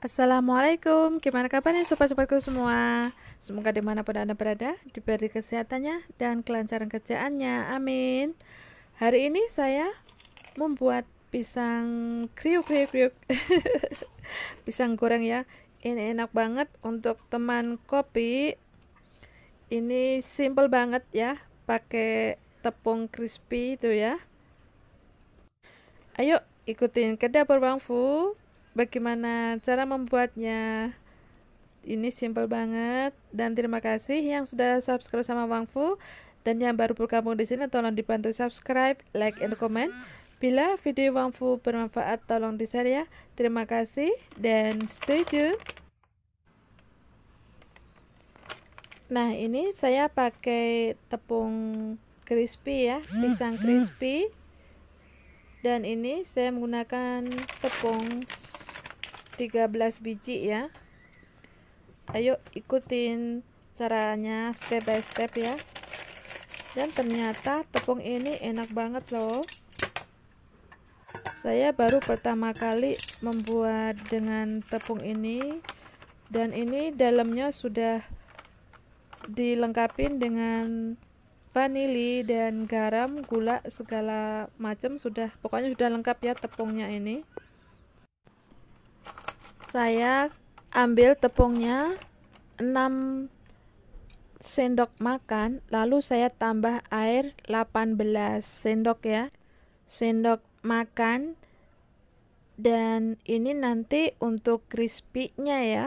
Assalamualaikum, gimana kabarnya sobat-sobatku semua? Semoga dimanapun Anda berada, diberi kesehatannya dan kelancaran kerjaannya, amin Hari ini saya membuat pisang kriuk-kriuk-kriuk Pisang goreng ya, ini enak banget untuk teman kopi Ini simple banget ya, pakai tepung crispy itu ya Ayo ikutin ke dapur Bang Fu bagaimana cara membuatnya ini simple banget dan terima kasih yang sudah subscribe sama Wang Fu dan yang baru bergabung di sini tolong dibantu subscribe like and comment bila video Wang Fu bermanfaat tolong di share ya terima kasih dan stay tune nah ini saya pakai tepung crispy ya pisang crispy dan ini saya menggunakan tepung 13 biji ya ayo ikutin caranya step by step ya dan ternyata tepung ini enak banget loh saya baru pertama kali membuat dengan tepung ini dan ini dalamnya sudah dilengkapi dengan vanili dan garam gula segala macam sudah pokoknya sudah lengkap ya tepungnya ini saya ambil tepungnya 6 sendok makan lalu saya tambah air 18 sendok ya sendok makan dan ini nanti untuk crispy-nya ya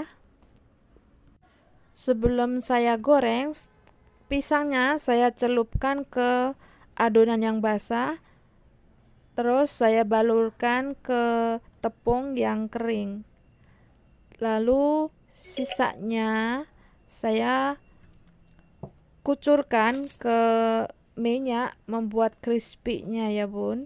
sebelum saya goreng pisangnya saya celupkan ke adonan yang basah terus saya balurkan ke tepung yang kering lalu sisanya saya kucurkan ke minyak membuat crispy-nya ya bun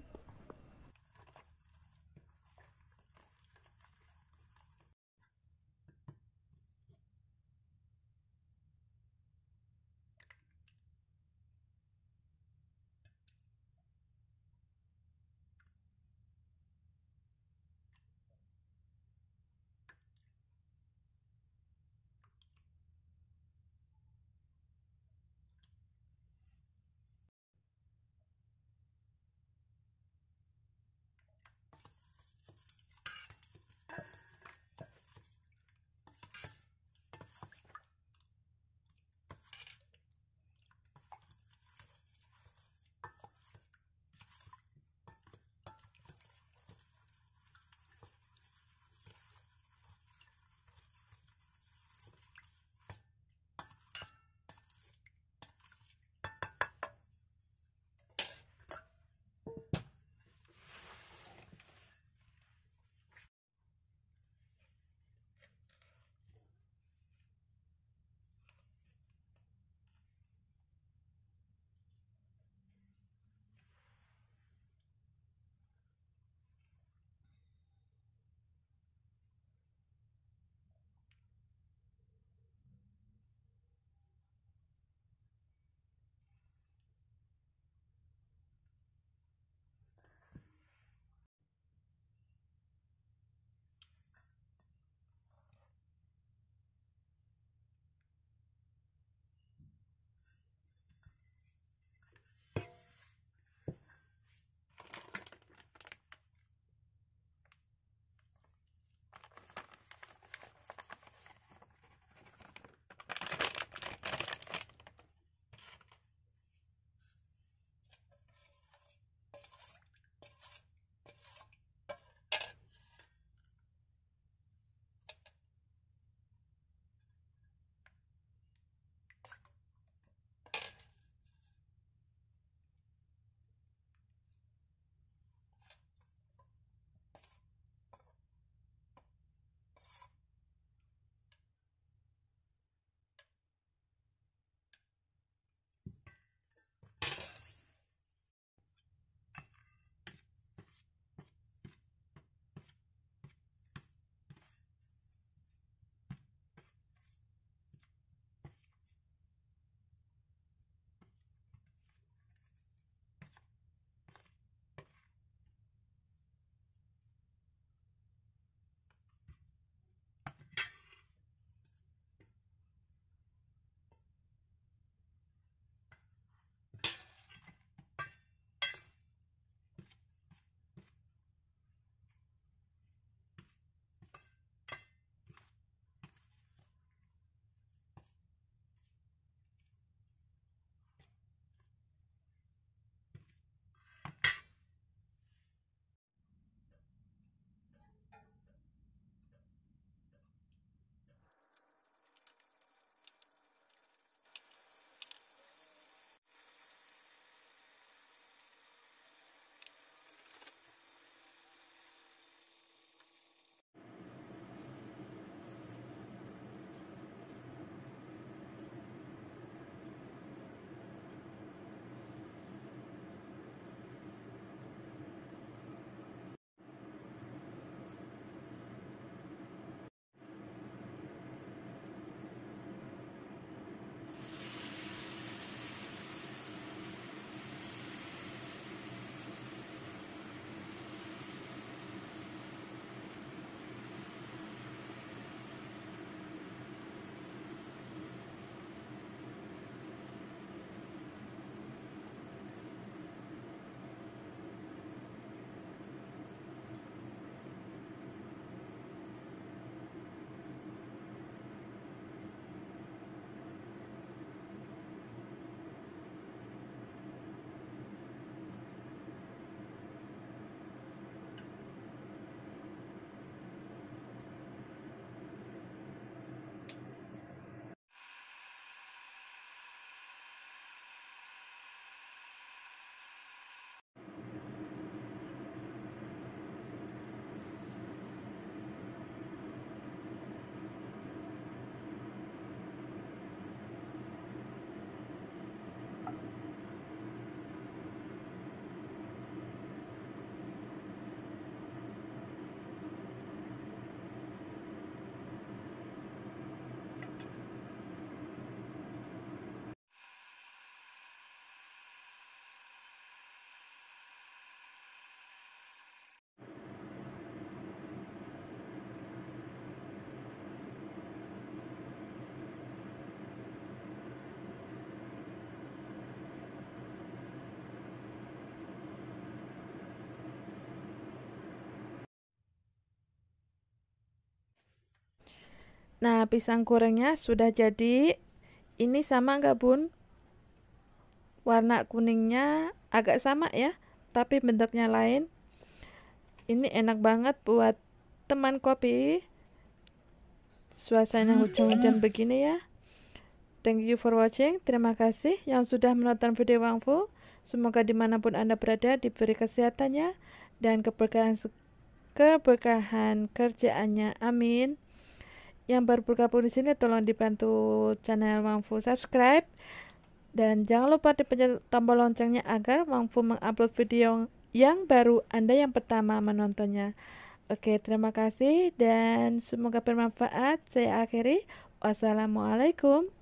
Nah, pisang gorengnya sudah jadi. Ini sama enggak Bun? Warna kuningnya agak sama ya, tapi bentuknya lain. Ini enak banget buat teman kopi. Suasana hujan-hujan begini ya. Thank you for watching. Terima kasih yang sudah menonton video Wangfu. Semoga dimanapun Anda berada diberi kesehatannya dan keberkahan keberkahan kerjaannya. Amin yang baru bergabung di sini tolong dibantu channel Mangfu subscribe dan jangan lupa dipencet tombol loncengnya agar Mangfu mengupload video yang baru Anda yang pertama menontonnya. Oke, terima kasih dan semoga bermanfaat. Saya akhiri. Wassalamualaikum.